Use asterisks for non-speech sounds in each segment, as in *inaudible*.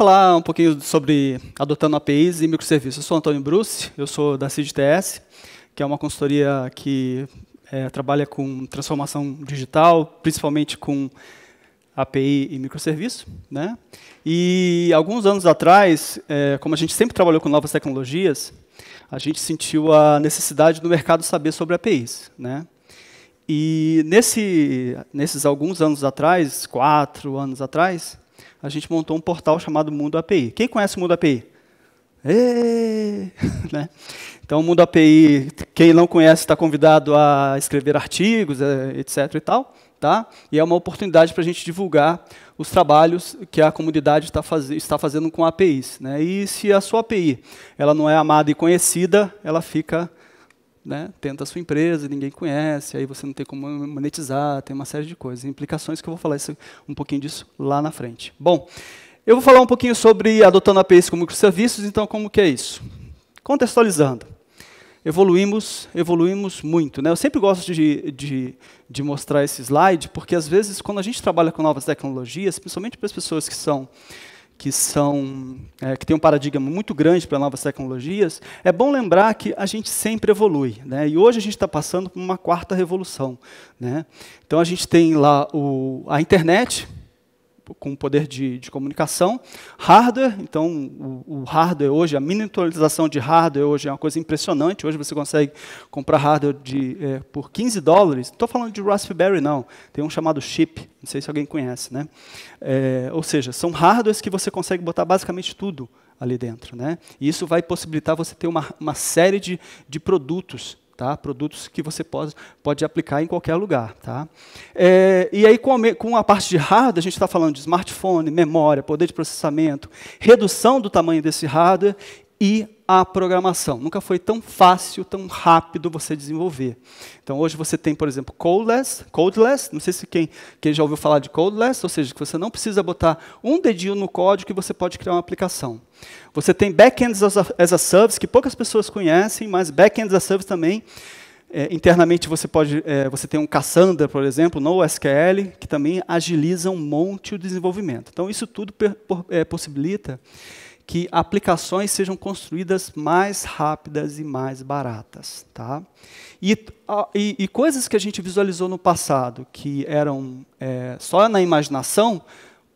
falar um pouquinho sobre adotando APIs e microserviços. Eu sou Antônio Bruce, eu sou da CIDTS, que é uma consultoria que é, trabalha com transformação digital, principalmente com API e microserviço. Né? E alguns anos atrás, é, como a gente sempre trabalhou com novas tecnologias, a gente sentiu a necessidade do mercado saber sobre APIs. Né? E nesse, nesses alguns anos atrás, quatro anos atrás, a gente montou um portal chamado Mundo API. Quem conhece o Mundo API? *laughs* né? Então, o Mundo API, quem não conhece está convidado a escrever artigos, é, etc. e tal. Tá? E é uma oportunidade para a gente divulgar os trabalhos que a comunidade está, faz... está fazendo com APIs. Né? E se a sua API ela não é amada e conhecida, ela fica né, tenta a sua empresa, ninguém conhece, aí você não tem como monetizar, tem uma série de coisas, implicações que eu vou falar isso, um pouquinho disso lá na frente. Bom, eu vou falar um pouquinho sobre adotando APIs como microserviços, então como que é isso? Contextualizando. Evoluímos, evoluímos muito. Né? Eu sempre gosto de, de, de mostrar esse slide, porque às vezes quando a gente trabalha com novas tecnologias, principalmente para as pessoas que são que são é, que tem um paradigma muito grande para novas tecnologias, é bom lembrar que a gente sempre evolui, né? E hoje a gente está passando por uma quarta revolução, né? Então a gente tem lá o, a internet, com poder de, de comunicação. Hardware, então o, o, hardware hoje, a miniaturização de hardware hoje é uma coisa impressionante. Hoje você consegue comprar hardware de, é, por 15 dólares. Não estou falando de Raspberry, não. Tem um chamado chip, não sei se alguém conhece. Né? É, ou seja, são hardwares que você consegue botar basicamente tudo ali dentro. Né? E isso vai possibilitar você ter uma, uma série de, de produtos tá? Produtos que você pode, pode aplicar em qualquer lugar, tá? É, e aí, com a, com a parte de hardware, a gente está falando de smartphone, memória, poder de processamento, redução do tamanho desse hardware e a programação. Nunca foi tão fácil, tão rápido você desenvolver. Então hoje você tem, por exemplo, codeless, codeless, não sei se quem, quem já ouviu falar de codeless, ou seja, que você não precisa botar um dedinho no código que você pode criar uma aplicação. Você tem backends as a, as a service, que poucas pessoas conhecem, mas backends as a service também é, internamente você pode, é, você tem um Cassandra, por exemplo, no SQL, que também agiliza um monte o desenvolvimento. Então isso tudo per, por, é, possibilita que aplicações sejam construídas mais rápidas e mais baratas. Tá? E, e, e coisas que a gente visualizou no passado, que eram é, só na imaginação,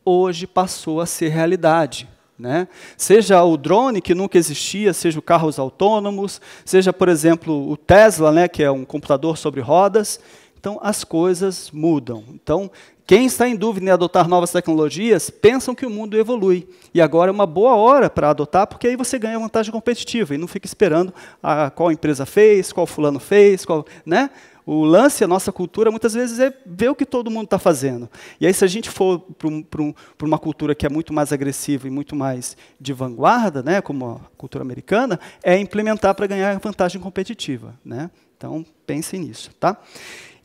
hoje passou a ser realidade. Né? Seja o drone, que nunca existia, seja os carros autônomos, seja, por exemplo, o Tesla, né, que é um computador sobre rodas. Então, as coisas mudam. Então, quem está em dúvida em adotar novas tecnologias pensam que o mundo evolui. E agora é uma boa hora para adotar, porque aí você ganha vantagem competitiva e não fica esperando ah, a qual empresa fez, qual fulano fez, qual. Né? O lance, a nossa cultura, muitas vezes é ver o que todo mundo está fazendo. E aí, se a gente for para uma cultura que é muito mais agressiva e muito mais de vanguarda, né, como a cultura americana, é implementar para ganhar vantagem competitiva. Né? Então, pensem nisso, tá?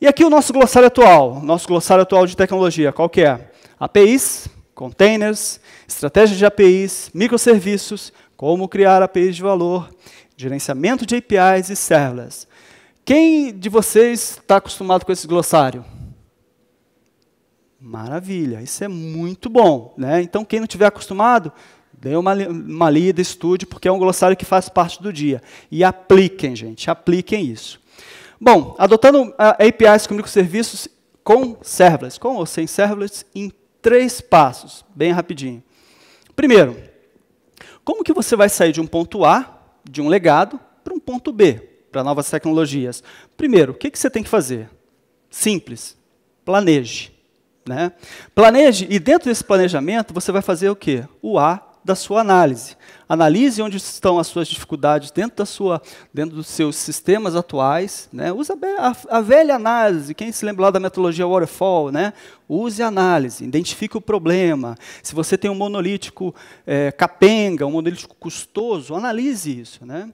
E aqui o nosso glossário atual, nosso glossário atual de tecnologia, qual que é? APIs, containers, estratégia de APIs, microserviços, como criar APIs de valor, gerenciamento de APIs e serverless. Quem de vocês está acostumado com esse glossário? Maravilha, isso é muito bom. Né? Então, quem não tiver acostumado, dê uma, uma lida, estude, porque é um glossário que faz parte do dia. E apliquem, gente, apliquem isso. Bom, adotando APIs ah, com microserviços com serverless, com ou sem serverless, em três passos, bem rapidinho. Primeiro, como que você vai sair de um ponto A, de um legado, para um ponto B, para novas tecnologias? Primeiro, o que, que você tem que fazer? Simples, planeje. Né? Planeje, e dentro desse planejamento, você vai fazer o quê? O A da sua análise. Analise onde estão as suas dificuldades dentro, da sua, dentro dos seus sistemas atuais. Né? Use a, a, velha análise. Quem se lembra lá da metodologia waterfall? Né? Use a análise, identifique o problema. Se você tem um monolítico é, capenga, um monolítico custoso, analise isso. Né?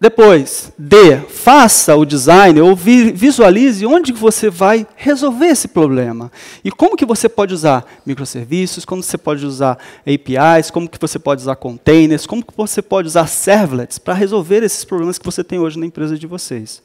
Depois, D, faça o design ou vi, visualize onde você vai resolver esse problema. E como que você pode usar microserviços, como você pode usar APIs, como que você pode usar containers, como que você pode usar servlets para resolver esses problemas que você tem hoje na empresa de vocês.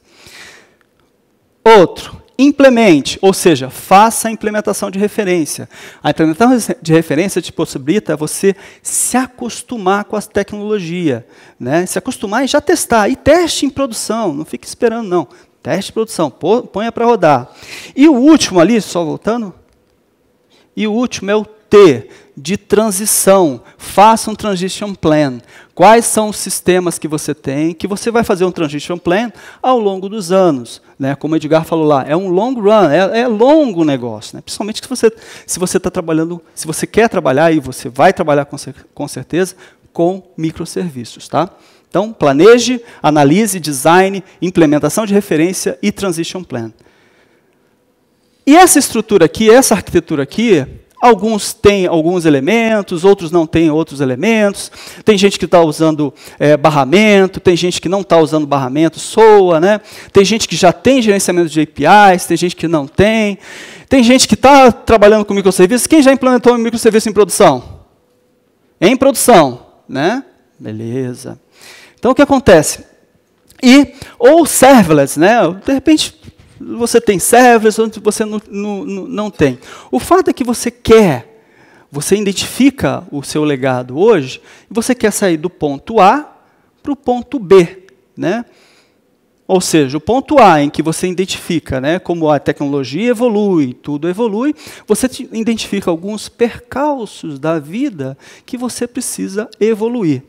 Outro, implemente, ou seja, faça a implementação de referência. A implementação de referência te possibilita você se acostumar com a tecnologia, né? se acostumar e já testar, e teste em produção, não fique esperando não, teste em produção, ponha para rodar. E o último ali, só voltando, e o último é o de transição. Faça um transition plan. Quais são os sistemas que você tem, que você vai fazer um transition plan ao longo dos anos. Né? Como o Edgar falou lá, é um long run, é, é longo o negócio. Né? Principalmente se você se você está trabalhando, se você quer trabalhar e você vai trabalhar com, com certeza com microserviços. Tá? Então, planeje, analise, design, implementação de referência e transition plan. E essa estrutura aqui, essa arquitetura aqui, Alguns têm alguns elementos, outros não têm outros elementos. Tem gente que está usando é, barramento, tem gente que não está usando barramento, soa, né? Tem gente que já tem gerenciamento de APIs, tem gente que não tem. Tem gente que está trabalhando com microserviços. Quem já implementou um microserviço em produção? Em produção, né? Beleza. Então o que acontece? E, ou serverless, né? De repente você tem servers, você não, não, não tem. O fato é que você quer, você identifica o seu legado hoje, e você quer sair do ponto A para o ponto B. Né? Ou seja, o ponto A em que você identifica né, como a tecnologia evolui, tudo evolui, você identifica alguns percalços da vida que você precisa evoluir.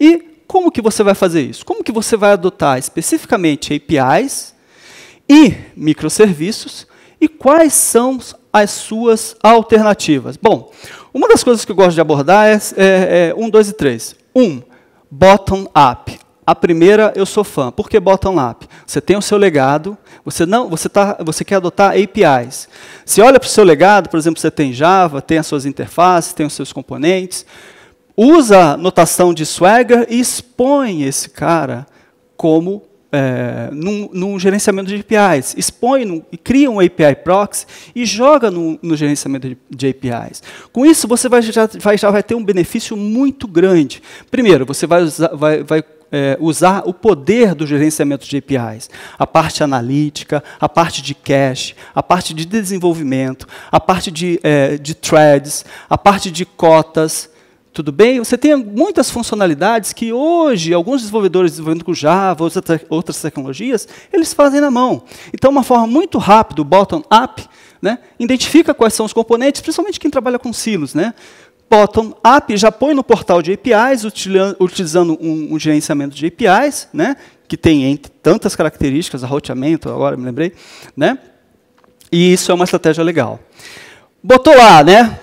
E como que você vai fazer isso? Como que você vai adotar especificamente APIs e microserviços, e quais são as suas alternativas? Bom, uma das coisas que eu gosto de abordar é, é, é e 3. 1. Um, bottom-up. A primeira eu sou fã. Por que bottom-up? Você tem o seu legado, você não, você, tá, você quer adotar APIs. se olha para o seu legado, por exemplo, você tem Java, tem as suas interfaces, tem os seus componentes. Usa a notação de swagger e expõe esse cara como é, num, num, gerenciamento de APIs, expõe num, cria um API proxy e joga no, no gerenciamento de, de, APIs. Com isso, você vai, já, vai, já vai ter um benefício muito grande. Primeiro, você vai, usar, vai, vai é, usar o poder do gerenciamento de APIs, a parte analítica, a parte de cache, a parte de desenvolvimento, a parte de, é, de threads, a parte de cotas, tudo bem? Você tem muitas funcionalidades que hoje alguns desenvolvedores desenvolvendo com Java, outras tecnologias, eles fazem na mão. Então, uma forma muito rápida, bottom-up, né, identifica quais são os componentes, principalmente quem trabalha com silos. Né? Bottom-up já põe no portal de APIs, utilizando um, um gerenciamento de APIs, né, que tem entre tantas características, roteamento, agora me lembrei, né? E isso é uma estratégia legal. Botou lá, né?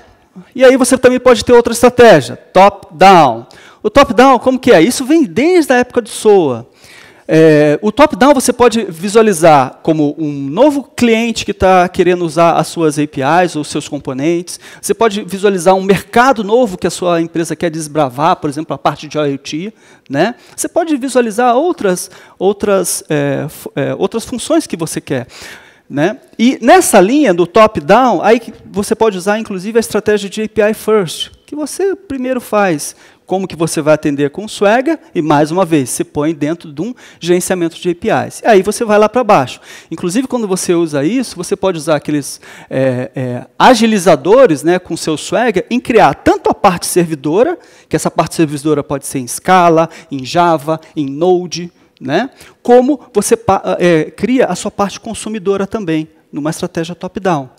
E aí você também pode ter outra estratégia, top-down. O top-down, como que é? Isso vem desde a época de SOA. É, o top-down você pode visualizar como um novo cliente que está querendo usar as suas APIs ou seus componentes. Você pode visualizar um mercado novo que a sua empresa quer desbravar, por exemplo, a parte de IoT. Né? Você pode visualizar outras, outras, é, é, outras funções que você quer. Né? E nessa linha do top-down, aí você pode usar inclusive a estratégia de API first, que você primeiro faz como que você vai atender com o Swagger e mais uma vez você põe dentro de um gerenciamento de APIs. E Aí você vai lá para baixo. Inclusive quando você usa isso, você pode usar aqueles é, é, agilizadores, né, com seu Swagger, em criar tanto a parte servidora, que essa parte servidora pode ser em Scala, em Java, em Node, né? Como você ah, é, cria a sua parte consumidora também, numa estratégia top-down.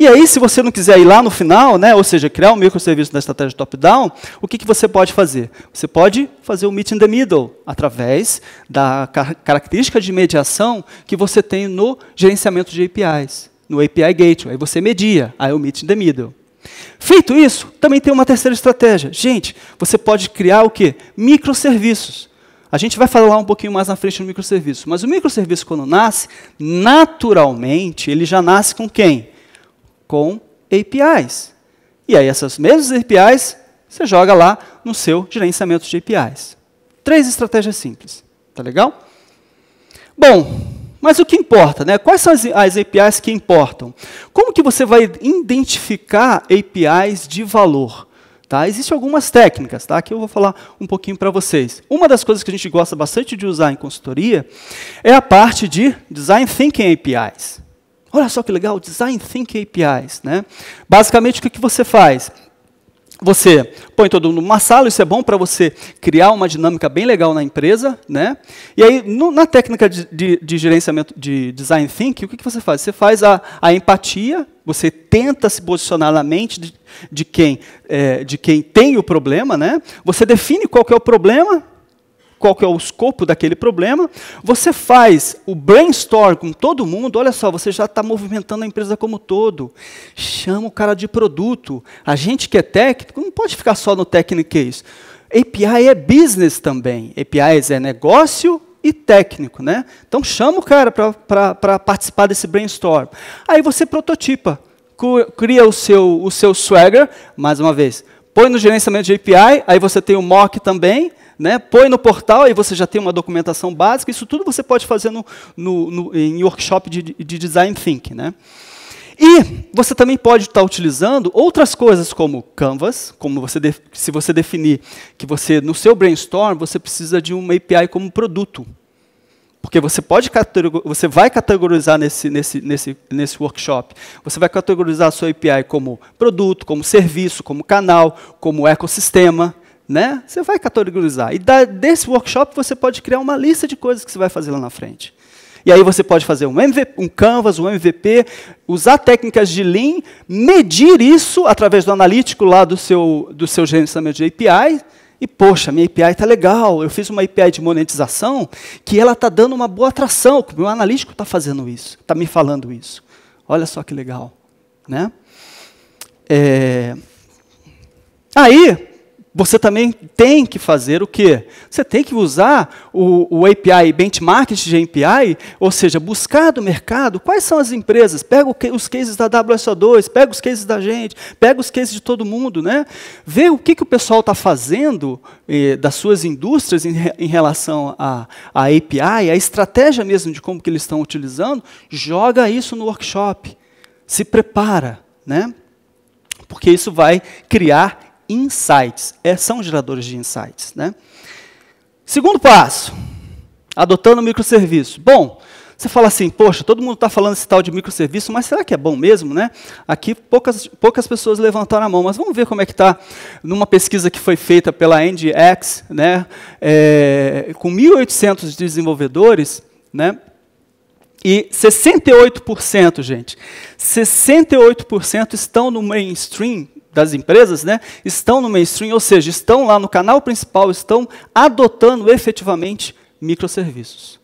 E aí, se você não quiser ir lá no final, né, ou seja, criar um microserviço na estratégia top-down, o que, que você pode fazer? Você pode fazer o meet in the middle, através da car característica de mediação que você tem no gerenciamento de APIs, no API Gateway. Aí você media, aí é o meet in the middle. Feito isso, também tem uma terceira estratégia. Gente, você pode criar o quê? Microserviços. A gente vai falar um pouquinho mais na frente no microserviço, mas o microserviço, quando nasce, naturalmente, ele já nasce com quem? Com APIs. E aí, essas mesmas APIs, você joga lá no seu gerenciamento de APIs. Três estratégias simples. Tá legal? Bom, mas o que importa, né? Quais são as, as, APIs que importam? Como que você vai identificar APIs de valor? Tá? Existem algumas técnicas tá? que eu vou falar um pouquinho para vocês. Uma das coisas que a gente gosta bastante de usar em consultoria é a parte de Design Thinking APIs. Olha só que legal, Design Thinking APIs. Né? Basicamente, o que, que você faz? Você põe todo mundo numa sala, isso é bom para você criar uma dinâmica bem legal na empresa. Né? E aí, no, na técnica de, de, de, gerenciamento de design thinking, o que, que você faz? Você faz a, a empatia você tenta se posicionar na mente de, de quem, é, de quem tem o problema, né? Você define qual é o problema, qual é o escopo daquele problema, você faz o brainstorm com todo mundo, olha só, você já está movimentando a empresa como todo. Chama o cara de produto. A gente que é técnico não pode ficar só no técnico case. É API é business também. APIs é negócio e técnico. Né? Então chama o cara para participar desse brainstorm. Aí você prototipa, cria o seu, o seu swagger, mais uma vez, põe no gerenciamento de API, aí você tem o mock também, né? põe no portal, aí você já tem uma documentação básica, isso tudo você pode fazer no, no, no em workshop de, de design thinking. Né? E você também pode estar utilizando outras coisas como Canvas, como você se você definir que você no seu brainstorm você precisa de uma API como produto. Porque você pode você vai categorizar nesse, nesse, nesse, nesse workshop. Você vai categorizar a sua API como produto, como serviço, como canal, como ecossistema. Né? Você vai categorizar. E da, desse workshop você pode criar uma lista de coisas que você vai fazer lá na frente. E aí você pode fazer um, MVP, um Canvas, um MVP, usar técnicas de Lean, medir isso através do analítico lá do seu, do seu gerenciamento de API, e, poxa, minha API está legal, eu fiz uma API de monetização que ela está dando uma boa atração, o meu analítico está fazendo isso, está me falando isso. Olha só que legal. Né? É... Aí, você também tem que fazer o quê? Você tem que usar o, o API, benchmark de API, ou seja, buscar do mercado quais são as empresas. Pega os cases da WSO2, pega os cases da gente, pega os cases de todo mundo, né? Vê o que, que o pessoal está fazendo eh, das suas indústrias em, em relação à API, a estratégia mesmo de como que eles estão utilizando, joga isso no workshop. Se prepara, né? Porque isso vai criar insights. É, são geradores de insights. Né? Segundo passo, adotando microserviço. Bom, você fala assim, poxa, todo mundo está falando esse tal de microserviço, mas será que é bom mesmo, né? Aqui poucas, poucas pessoas levantaram a mão, mas vamos ver como é que está numa pesquisa que foi feita pela NGX, né? É, com 1.800 desenvolvedores, né? E 68%, gente, 68% estão no mainstream das empresas, né, estão no mainstream, ou seja, estão lá no canal principal, estão adotando efetivamente microserviços.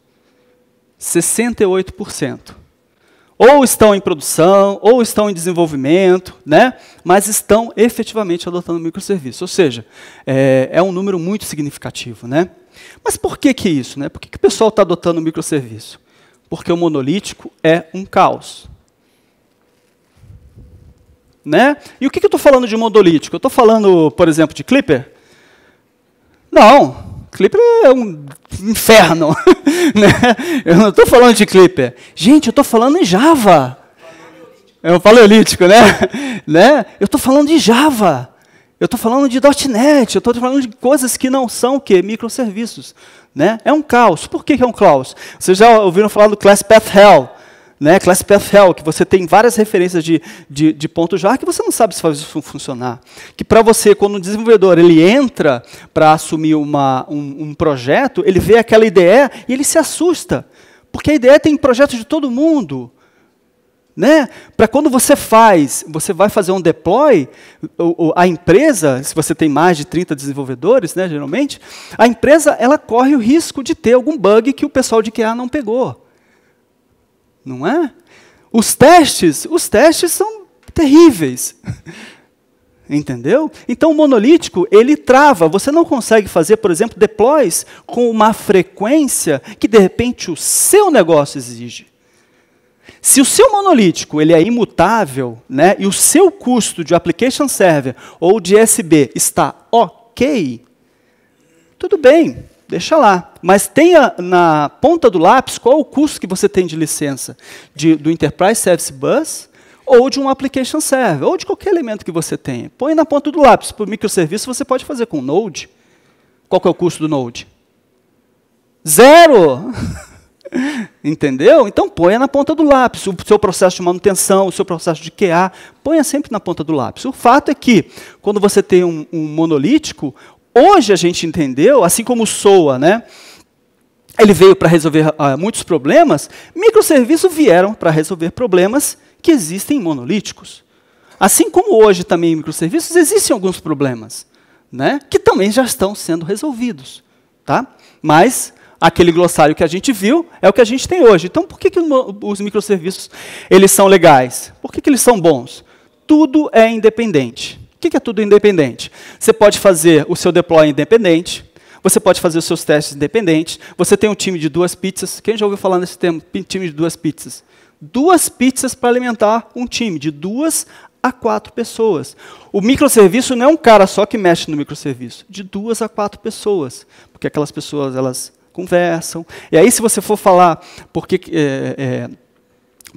68%. Ou estão em produção, ou estão em desenvolvimento, né, mas estão efetivamente adotando microserviços. Ou seja, é, é, um número muito significativo. Né? Mas por que, que isso? Né? Por que, que o pessoal está adotando microserviço? Porque o monolítico é um caos. Né? E o que, que eu estou falando de monolítico? Eu estou falando, por exemplo, de Clipper? Não. Clipper é um inferno. *laughs* né? Eu não estou falando de Clipper. Gente, eu estou falando em Java. É o paleolítico, né? *laughs* né? Eu estou falando de Java. Eu estou falando de .NET. Eu estou falando de coisas que não são o quê? Microserviços. Né? É um caos. Por que, que é um caos? Vocês já ouviram falar do Class Path Hell né, PFL, que você tem várias referências de, de, de já que você não sabe se faz isso funcionar. Que para você, quando um desenvolvedor ele entra para assumir uma, um, um projeto, ele vê aquela ideia e ele se assusta. Porque a ideia tem projetos de todo mundo. Né? Para quando você faz, você vai fazer um deploy, a empresa, se você tem mais de 30 desenvolvedores, né, geralmente, a empresa ela corre o risco de ter algum bug que o pessoal de QA não pegou não é? Os testes, os testes são terríveis. *laughs* Entendeu? Então o monolítico, ele trava. Você não consegue fazer, por exemplo, deploys com uma frequência que de repente o seu negócio exige. Se o seu monolítico ele é imutável, né, e o seu custo de application server ou de SB está ok, tudo bem deixa lá. Mas tenha na ponta do lápis qual o custo que você tem de licença de, do Enterprise Service Bus ou de um application server, ou de qualquer elemento que você tenha. Põe na ponta do lápis. Para o microserviço você pode fazer com Node. Qual é o custo do Node? Zero! *laughs* Entendeu? Então ponha na ponta do lápis. O seu processo de manutenção, o seu processo de QA, ponha sempre na ponta do lápis. O fato é que, quando você tem um, um monolítico, Hoje a gente entendeu, assim como soa, né? Ele veio para resolver uh, muitos problemas, microserviços vieram para resolver problemas que existem monolíticos. Assim como hoje também em microserviços existem alguns problemas, né? Que também já estão sendo resolvidos, tá? Mas aquele glossário que a gente viu é o que a gente tem hoje. Então, por que, que os microserviços eles são legais? Por que, que eles são bons? Tudo é independente. O que é tudo independente? Você pode fazer o seu deploy independente, você pode fazer os seus testes independentes, você tem um time de duas pizzas. Quem já ouviu falar nesse termo, time de duas pizzas? Duas pizzas para alimentar um time, de duas a quatro pessoas. O microserviço não é um cara só que mexe no microserviço, de duas a quatro pessoas, porque aquelas pessoas elas conversam. E aí, se você for falar porque é, é,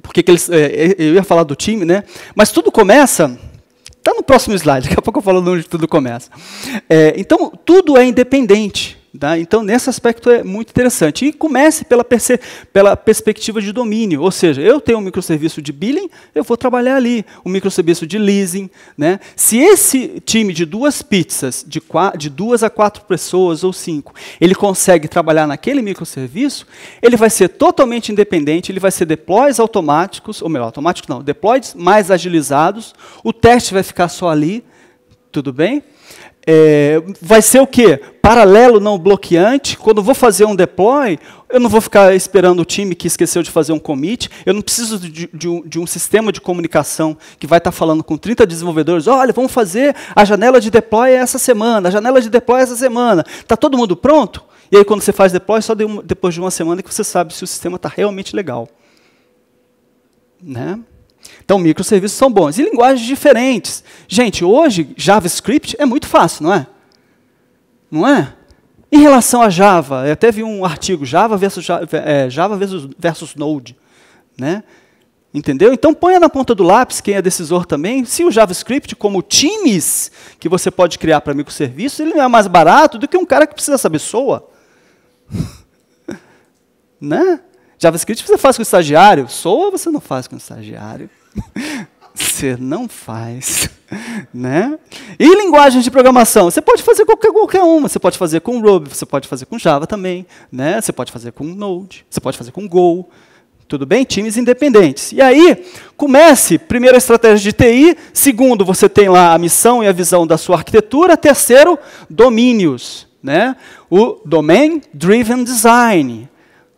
porque que eles, é, é, eu ia falar do time, né? Mas tudo começa Está no próximo slide, daqui a pouco eu falo de onde tudo começa. É, então, tudo é independente. Tá? Então, nesse aspecto é muito interessante. E comece pela, pela perspectiva de domínio, ou seja, eu tenho um microserviço de billing, eu vou trabalhar ali, um microserviço de leasing. Né? Se esse time de duas pizzas, de, de duas a quatro pessoas ou cinco, ele consegue trabalhar naquele microserviço, ele vai ser totalmente independente, ele vai ser deploys automáticos, ou melhor, automáticos não, deploys mais agilizados, o teste vai ficar só ali, tudo bem? é, vai ser o quê? Paralelo não bloqueante. Quando eu vou fazer um deploy, eu não vou ficar esperando o time que esqueceu de fazer um commit. Eu não preciso de, de, um, de um, sistema de comunicação que vai estar tá falando com 30 desenvolvedores. Olha, vamos fazer a janela de deploy essa semana, a janela de deploy essa semana. Está todo mundo pronto? E aí, quando você faz deploy, só de depois de uma semana que você sabe se o sistema está realmente legal. Né? Então, microserviços são bons. E linguagens diferentes. Gente, hoje, JavaScript é muito fácil, não é? Não é? Em relação a Java, eu até vi um artigo, Java versus, é, Java versus, versus Node. Né? Entendeu? Então ponha na ponta do lápis quem é decisor também, se o JavaScript, como times que você pode criar para microserviços, ele é mais barato do que um cara que precisa saber SOA. *laughs* né? JavaScript você faz com o estagiário, SOA você não faz com o estagiário. Você não faz, né? E linguagens de programação? Você pode fazer qualquer, qualquer uma. Você pode fazer com Ruby, você pode fazer com Java também, né? Você pode fazer com Node, você pode fazer com Go, tudo bem? Times independentes. E aí, comece, primeiro a estratégia de TI, segundo, você tem lá a missão e a visão da sua arquitetura, terceiro, domínios, né? O Domain Driven Design.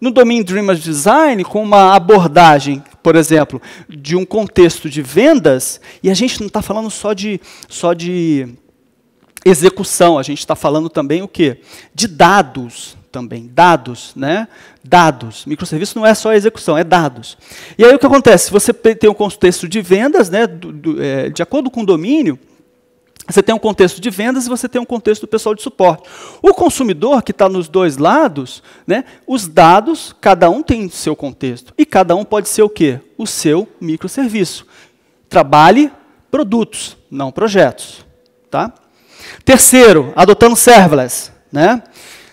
No Domain Driven Design, com uma abordagem por exemplo, de um contexto de vendas, e a gente não está falando só de, só de execução, a gente está falando também o quê? De dados também, dados, né? Dados. Microserviço não é só execução, é dados. E aí o que acontece? Você tem um contexto de vendas, né? Do, do, é, de acordo com o domínio, você tem um contexto de vendas e você tem um contexto do pessoal de suporte. O consumidor, que está nos dois lados, né, os dados, cada um tem seu contexto. E cada um pode ser o quê? O seu microserviço. Trabalhe produtos, não projetos. Tá? Terceiro, adotando serverless. Né?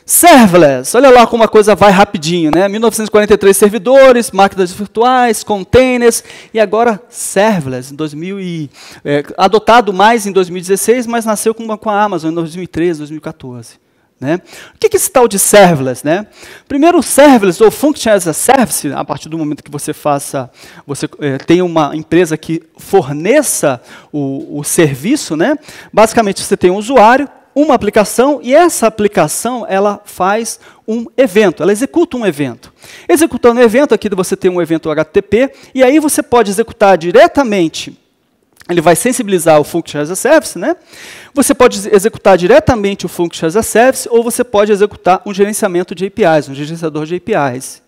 Serverless, olha lá como a coisa vai rapidinho, né? 1943 servidores, máquinas virtuais, containers e agora serverless, em 2000 e, é, adotado mais em 2016, mas nasceu com, com a Amazon em 2013, 2014. Né? O que é esse tal de serverless? Né? Primeiro, o serverless, ou function as a service, a partir do momento que você faça, você é, tem uma empresa que forneça o, o serviço, né? basicamente você tem um usuário, uma aplicação e essa aplicação ela faz um evento, ela executa um evento. Executando um evento, aqui você tem um evento HTTP, e aí você pode executar diretamente ele vai sensibilizar o Function as a Service, né? Você pode executar diretamente o Function as a Service ou você pode executar um gerenciamento de APIs, um gerenciador de APIs.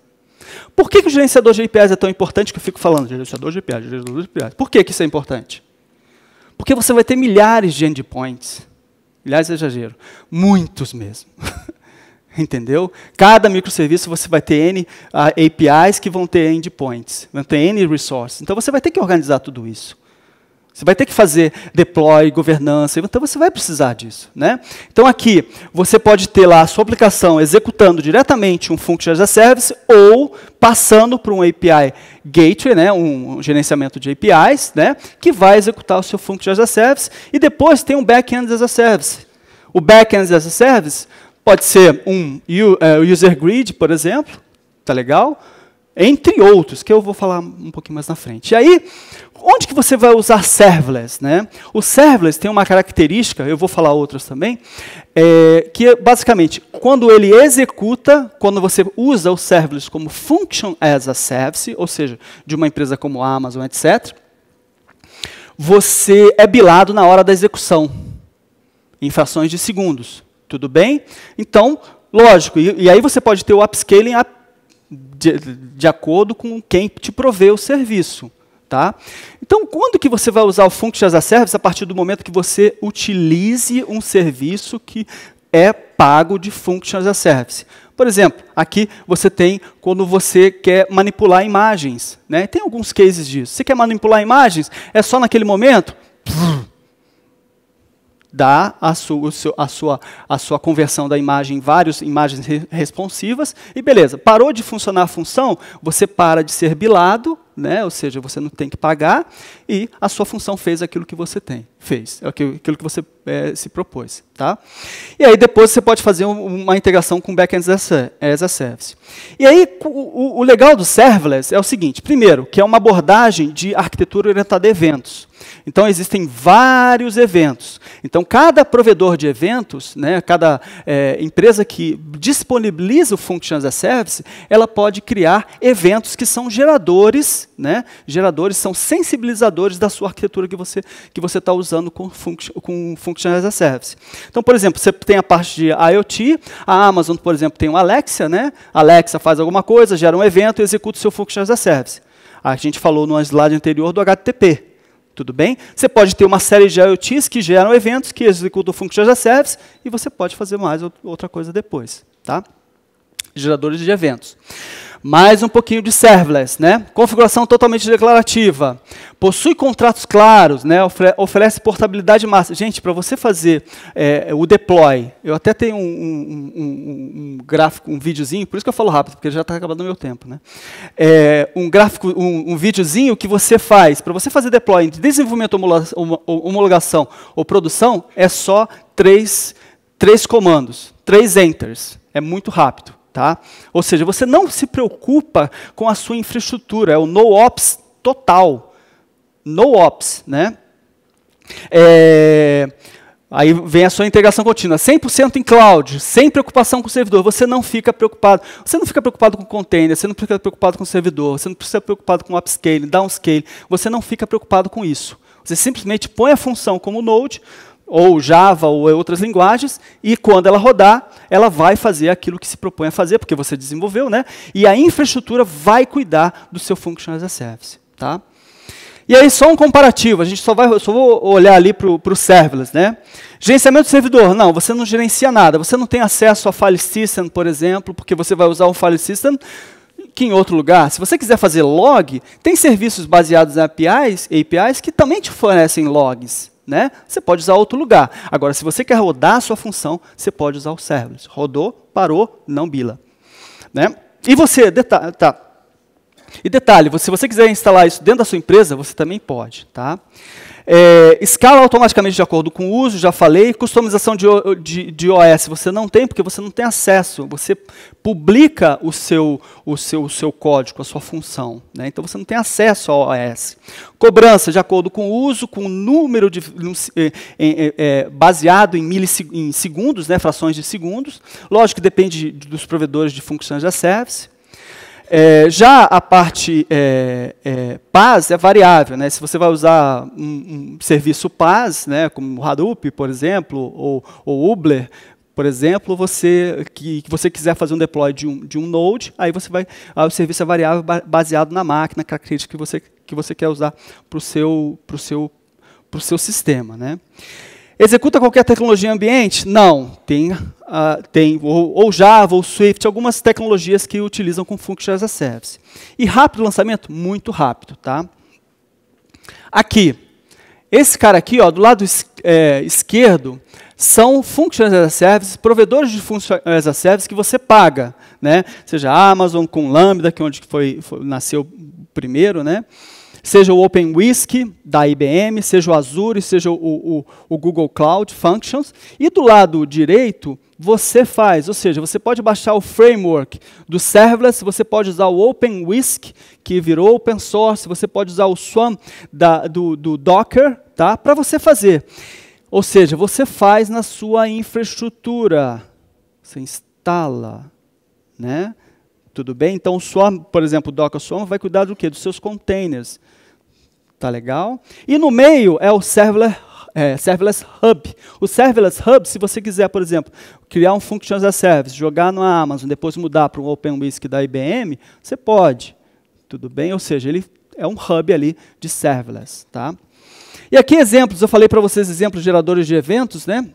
Por que, que o gerenciador de APIs é tão importante que eu fico falando gerenciador de APIs, gerenciador de APIs? Por que, que isso é importante? Porque você vai ter milhares de endpoints. Aliás, é exagero. Muitos mesmo. *laughs* Entendeu? Cada microserviço você vai ter N APIs ah, que vão ter endpoints, vão ter N resources. Então você vai ter que organizar tudo isso. Você vai ter que fazer deploy, governança, então você vai precisar disso. Né? Então aqui, você pode ter lá a sua aplicação executando diretamente um Function as a Service ou passando por um API Gateway, né, um gerenciamento de APIs, né, que vai executar o seu Function as a Service e depois tem um Backend as a Service. O Backend as a Service pode ser um é, User Grid, por exemplo, tá legal? Entre outros, que eu vou falar um pouquinho mais na frente. E aí, onde que você vai usar serverless? Né? O serverless tem uma característica, eu vou falar outras também, é, que é basicamente, quando ele executa, quando você usa o serverless como function as a service, ou seja, de uma empresa como a Amazon, etc., você é bilado na hora da execução, em frações de segundos. Tudo bem? Então, lógico, e, e aí você pode ter o upscaling de, de acordo com quem te provê o serviço. Tá? Então, quando que você vai usar o Function as a Service? A partir do momento que você utilize um serviço que é pago de Function as a Service. Por exemplo, aqui você tem quando você quer manipular imagens. Né? Tem alguns cases disso. Você quer manipular imagens? É só naquele momento? dá a sua, a sua, a sua conversão da imagem em várias imagens responsivas, e beleza, parou de funcionar a função, você para de ser bilado, né? ou seja, você não tem que pagar, e a sua função fez aquilo que você tem, fez, é aquilo que você é, se propôs. Tá? E aí depois você pode fazer uma integração com backends as a service. E aí o, o legal do serverless é o seguinte, primeiro, que é uma abordagem de arquitetura orientada a eventos. Então existem vários eventos. Então cada provedor de eventos, né, cada é, empresa que disponibiliza o Function as a Service, ela pode criar eventos que são geradores, né, geradores são sensibilizadores da sua arquitetura que você que você está usando com function, com Function as a Service. Então, por exemplo, você tem a parte de IoT, a Amazon, por exemplo, tem o Alexa, né? Alexa faz alguma coisa, gera um evento, executa o seu Function as a Service. A gente falou no slide anterior do HTTP, tudo bem? Você pode ter uma série de IoTs que geram eventos, que executam funções as service, e você pode fazer mais outra coisa depois. Tá? Geradores de eventos mais um pouquinho de serverless, né? Configuração totalmente declarativa. Possui contratos claros, né? oferece portabilidade massa. Gente, para você fazer é, o deploy, eu até tenho um, um, um, um, gráfico, um videozinho, por isso que eu falo rápido, porque já está acabando o meu tempo, né? É, um gráfico, um, videozinho que você faz, para você fazer deploy de desenvolvimento, homologação ou produção, é só três, três comandos, três enters. É muito rápido. Tá? Ou seja, você não se preocupa com a sua infraestrutura, é o no-ops total. No-ops, né? É... Aí vem a sua integração contínua, 100% em cloud, sem preocupação com o servidor. Você não fica preocupado. Você não fica preocupado com container, você não fica preocupado com o servidor, você não precisa preocupado com upscale, downscale. Você não fica preocupado com isso. Você simplesmente põe a função como node, ou Java ou outras linguagens, e quando ela rodar, ela vai fazer aquilo que se propõe a fazer, porque você desenvolveu, né? E a infraestrutura vai cuidar do seu Function as a Service, tá? E aí, só um comparativo, a gente só vai, só vou olhar ali para o serverless, né? Gerenciamento do servidor, não, você não gerencia nada, você não tem acesso a file system, por exemplo, porque você vai usar um file system que em outro lugar. Se você quiser fazer log, tem serviços baseados em APIs, APIs que também te fornecem logs, né? Você pode usar outro lugar. Agora, se você quer rodar a sua função, você pode usar o serverless. Rodou, parou, não bila. Né? E você, detalhe, tá. E detalhe, se você quiser instalar isso dentro da sua empresa, você também pode, tá? É, escala automaticamente de acordo com o uso, já falei. Customização de, de, de, OS você não tem, porque você não tem acesso. Você publica o seu, o seu, o seu código, a sua função. Né? Então você não tem acesso ao OS. Cobrança de acordo com o uso, com o número de, é, é, é, baseado em, em segundos, né, frações de segundos. Lógico que depende dos provedores de funções de service. É, já a parte é, é, paz é variável, né? Se você vai usar um, um serviço paz, né, como Hadoop, por exemplo, ou, ou Ubler, por exemplo, você que, que, você quiser fazer um deploy de um, de um node, aí você vai aí ah, o serviço é variável baseado na máquina, característica que você que você quer usar para o seu seu seu sistema, né? Executa qualquer tecnologia ambiente? Não. Tem, uh, tem ou, ou, Java ou Swift, algumas tecnologias que utilizam com Function as a Service. E rápido lançamento? Muito rápido. Tá? Aqui, esse cara aqui, ó, do lado es é, esquerdo, são Function as a Service, provedores de Function as a Service que você paga. Né? Seja Amazon com Lambda, que é onde foi, foi nasceu primeiro, né? seja o OpenWhisk da IBM, seja o Azure, seja o, o, o, Google Cloud Functions. E do lado direito, você faz, ou seja, você pode baixar o framework do serverless, você pode usar o OpenWhisk, que virou open source, você pode usar o Swarm da, do, do Docker, tá? para você fazer. Ou seja, você faz na sua infraestrutura, você instala, né? Tudo bem? Então, o Swarm, por exemplo, o Docker Swarm vai cuidar do quê? Dos seus containers. Tá legal? E no meio é o é, serverless Hub. O Serverless Hub, se você quiser, por exemplo, criar um Functions as Service, jogar no Amazon, depois mudar para um OpenWhisk da IBM, você pode. Tudo bem? Ou seja, ele é um hub ali de serverless. Tá? E aqui exemplos, eu falei para vocês exemplos geradores de eventos, né?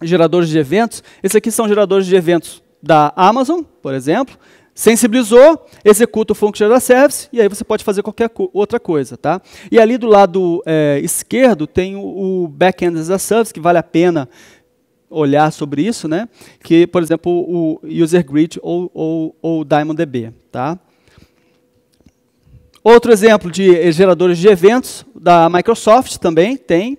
Geradores de eventos. Esses aqui são geradores de eventos da Amazon, por exemplo. Sensibilizou, executa o da service e aí você pode fazer qualquer co outra coisa, tá? E ali do lado é, esquerdo tem o, o backend as a service que vale a pena olhar sobre isso, né? Que, por exemplo, o user grid ou, ou, ou DiamondDB, tá? Outro exemplo de geradores de eventos da Microsoft também tem.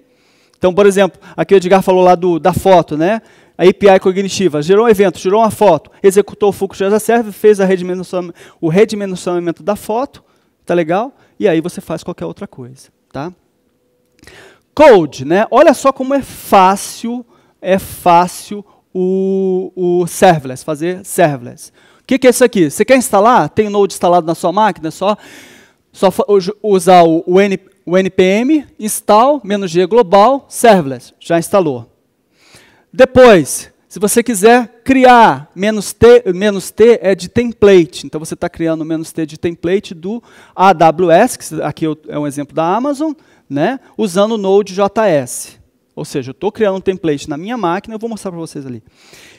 Então, por exemplo, aqui o Edgar falou lá do, da foto, né? a API cognitiva, gerou um evento, gerou uma foto, executou o fluxo de a fez a redimensionamento, o redimensionamento da foto, tá legal? E aí você faz qualquer outra coisa, tá? Code, né? Olha só como é fácil, é fácil o, o serverless, fazer serverless. O que, que é isso aqui? Você quer instalar? Tem Node instalado na sua máquina? É só, só usar o, o, N, o npm install -g global serverless. Já instalou. Depois, se você quiser criar menos T, menos T é de template. Então você está criando menos T de template do AWS, que aqui é um exemplo da Amazon, né? usando o Node.js. Ou seja, eu estou criando um template na minha máquina, eu vou mostrar para vocês ali.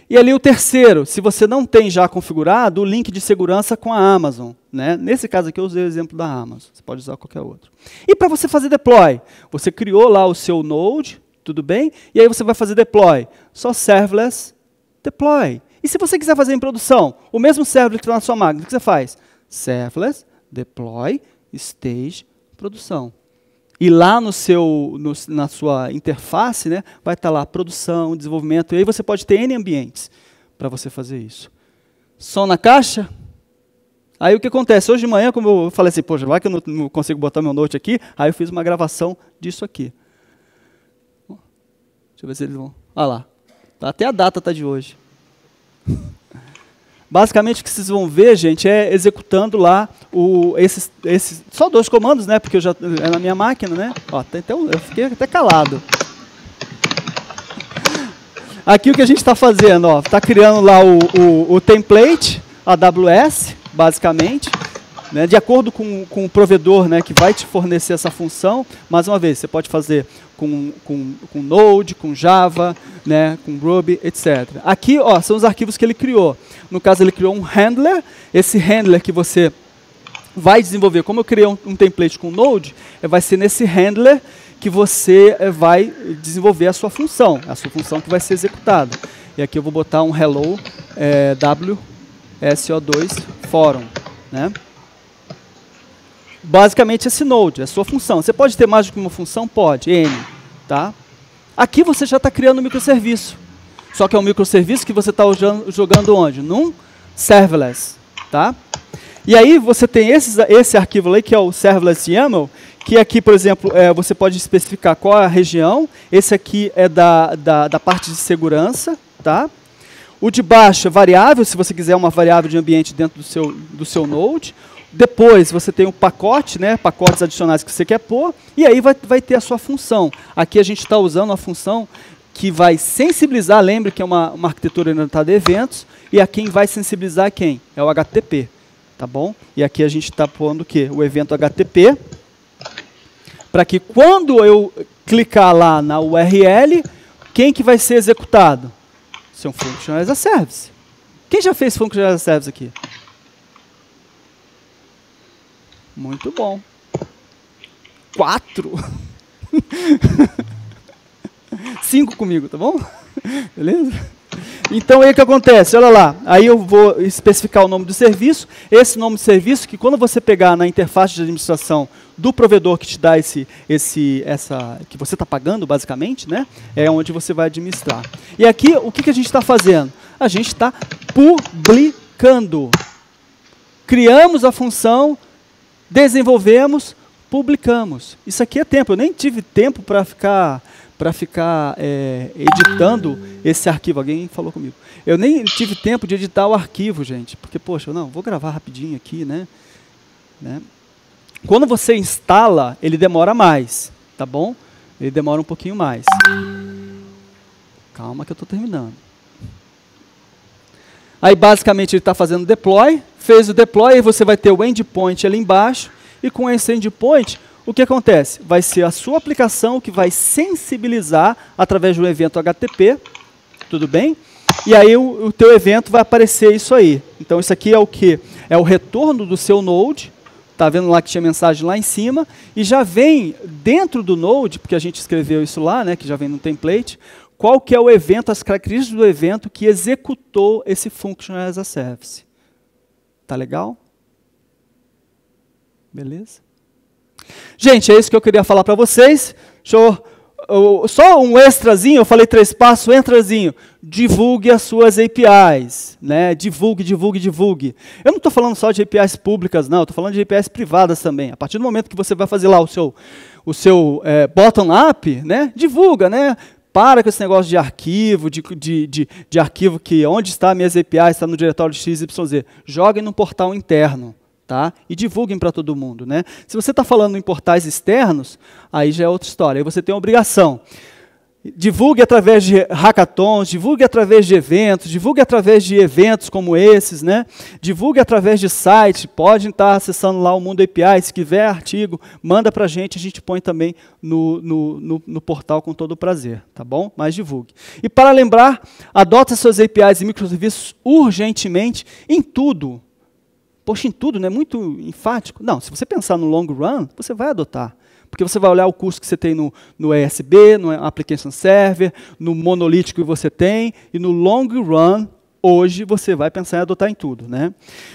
E ali o terceiro, se você não tem já configurado, o link de segurança com a Amazon. Né? Nesse caso aqui eu usei o exemplo da Amazon, você pode usar qualquer outro. E para você fazer deploy, você criou lá o seu Node, tudo bem? E aí você vai fazer deploy. Só serverless deploy. E se você quiser fazer em produção, o mesmo server que está na sua máquina, o que você faz? Serverless, deploy, stage, produção. E lá no seu, no, na sua interface, né, vai estar tá lá produção, desenvolvimento, e aí você pode ter N ambientes para você fazer isso. Som na caixa? Aí o que acontece? Hoje de manhã, como eu falei assim, poxa, vai que eu não, não consigo botar meu note aqui, aí eu fiz uma gravação disso aqui. Deixa eu ver se eles vão. Olha lá. Tá, até a data está de hoje. *laughs* Basicamente o que vocês vão ver, gente, é executando lá o, esses, esses. Só dois comandos, né? Porque eu já. É na minha máquina, né? Ó, até, eu fiquei até calado. *laughs* Aqui o que a gente está fazendo, ó. Está criando lá o, o, o template AWS, basicamente. Né, de acordo com, com o provedor né, que vai te fornecer essa função, mais uma vez, você pode fazer com, com, com Node, com Java, né, com Ruby, etc. Aqui ó, são os arquivos que ele criou. No caso, ele criou um handler. Esse handler que você vai desenvolver, como eu criei um, um template com Node, eh, vai ser nesse handler que você eh, vai desenvolver a sua função, a sua função que vai ser executada. E aqui eu vou botar um hello é, eh, WSO2 forum. Né? Basicamente esse node, é a sua função. Você pode ter mais do que uma função? Pode, N. Tá? Aqui você já está criando um microserviço. Só que é um microserviço que você está jogando onde? Num serverless. Tá? E aí você tem esse, esse arquivo aí, que é o serverless YAML, que aqui, por exemplo, é, você pode especificar qual é a região. Esse aqui é da, da, da parte de segurança. Tá? O de baixo é variável, se você quiser uma variável de ambiente dentro do seu, do seu node. Depois você tem o um pacote, né, pacotes adicionais que você quer pôr, e aí vai, vai ter a sua função. Aqui a gente está usando a função que vai sensibilizar, lembre que é uma, uma arquitetura orientada a eventos, e a quem vai sensibilizar é quem? É o HTTP, tá bom? E aqui a gente está pondo o quê? O evento HTTP, para que quando eu clicar lá na URL, quem que vai ser executado? Seu Function as a Service. Quem já fez Function as a Service aqui? Muito bom. Quatro. *laughs* Cinco comigo, tá bom? Beleza? Então, aí o que acontece? Olha lá. Aí eu vou especificar o nome do serviço. Esse nome de serviço, que quando você pegar na interface de administração do provedor que te dá esse, esse, essa, que você está pagando, basicamente, né? É onde você vai administrar. E aqui, o que, que a gente está fazendo? A gente está publicando. Criamos a função desenvolvemos, publicamos. Isso aqui é tempo. Eu nem tive tempo para ficar para ficar é, editando esse arquivo. Alguém falou comigo. Eu nem tive tempo de editar o arquivo, gente, porque poxa, não, vou gravar rapidinho aqui, né? né? Quando você instala, ele demora mais, tá bom? Ele demora um pouquinho mais. Calma que eu estou terminando. Aí basicamente ele está fazendo deploy, fez o deploy, você vai ter o endpoint ali embaixo, e com esse endpoint, o que acontece? Vai ser a sua aplicação que vai sensibilizar através de um evento HTTP, tudo bem? E aí o, o teu evento vai aparecer isso aí. Então isso aqui é o que? É o retorno do seu node, tá vendo lá que tinha mensagem lá em cima, e já vem dentro do node, porque a gente escreveu isso lá, né, que já vem no template, qual que é o evento, as características do evento que executou esse function as a service. Tá legal? Beleza? Gente, é isso que eu queria falar para vocês. Eu, eu, só um extrazinho, eu falei três passos, entrazinho. extrazinho. Divulgue as suas APIs. Né? Divulgue, divulgue, divulgue. Eu não estou falando só de APIs públicas, não. Estou falando de APIs privadas também. A partir do momento que você vai fazer lá o seu, o seu é, eh, bottom-up, né? divulga. Né? Para com esse negócio de arquivo, de, de, de, de arquivo que onde está minha ZPA está no diretório XYZ. Joguem num portal interno. Tá? E divulguem para todo mundo, né? Se você está falando em portais externos, aí já é outra história. Aí você tem uma obrigação. Divulgue através de hackathons, divulgue através de eventos, divulgue através de eventos como esses, né? Divulgue através de sites, pode estar acessando lá o Mundo API, se tiver artigo, manda para a gente, a gente põe também no, no, no, no portal com todo o prazer, tá bom? Mas divulgue. E para lembrar, adota suas APIs e microserviços urgentemente em tudo. Poxa, em tudo, não é muito enfático? Não, se você pensar no long run, você vai adotar. Porque você vai olhar o custo que você tem no, no ESB, no Application Server, no monolítico que você tem, e no long run, hoje você vai pensar em adotar em tudo. Né?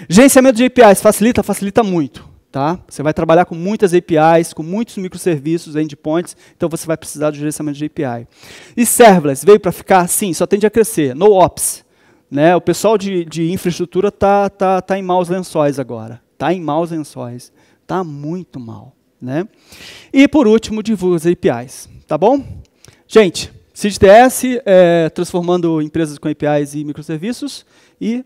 Gerenciamento de APIs facilita? Facilita muito. Tá? Você vai trabalhar com muitas APIs, com muitos microserviços, endpoints, então você vai precisar do gerenciamento de API. E serverless, veio para ficar? Sim, só tende a crescer. No ops. Né? O pessoal de, de infraestrutura está tá, tá em maus lençóis agora. Está em maus lençóis. Está muito mal. Né? E por último, divulga as APIs, tá bom? Gente, CIDTS, é, transformando empresas com APIs e microserviços, e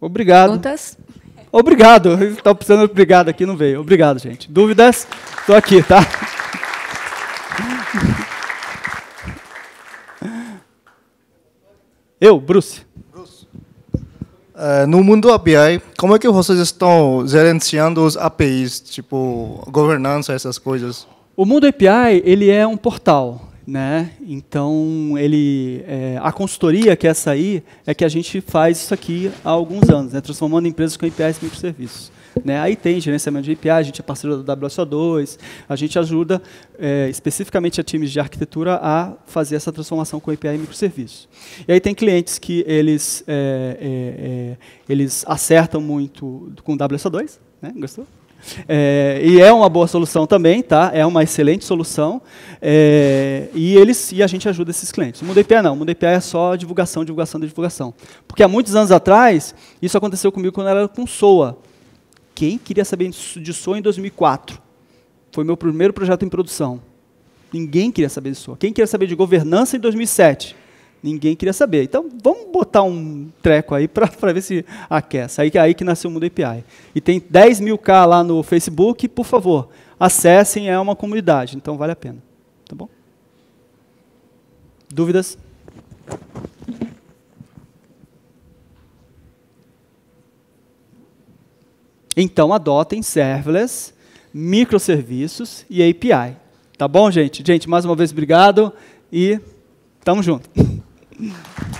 obrigado. Contas? Obrigado, estava precisando de obrigado aqui, não veio. Obrigado, gente. Dúvidas? Estou aqui, tá? Eu, Bruce. Eh, no mundo API, como é que vocês estão gerenciando os APIs, tipo governança, essas coisas? O mundo API ele é um portal, né? Então ele é, a consultoria que é essa aí é que a gente faz isso aqui há alguns anos, né? Transformando empresas com APIs em microserviços. Né? Aí tem gerenciamento de API, a gente é parceiro da WSO2, a gente ajuda é, especificamente a times de arquitetura a fazer essa transformação com API em microserviços. E aí tem clientes que eles, é, é, é eles acertam muito com WSO2, né? gostou? É, e é uma boa solução também, tá? É uma excelente solução. É, e eles e a gente ajuda esses clientes. O Mundo IPA não, o Mundo IPA é só divulgação, divulgação, divulgação. Porque há muitos anos atrás, isso aconteceu comigo quando eu era com SOA. Quem queria saber de som em 2004. Foi meu primeiro projeto em produção. Ninguém queria saber de som. Quem queria saber de governança em 2007? Ninguém queria saber. Então, vamos botar um treco aí para ver se aquece. Aí, aí que nasceu o Mundo API. E tem 10 mil K lá no Facebook. Por favor, acessem. É uma comunidade. Então, vale a pena. Tá bom? Dúvidas? Então adotem serverless, microserviços e API. Tá bom, gente? Gente, mais uma vez, obrigado e tamo junto. *laughs*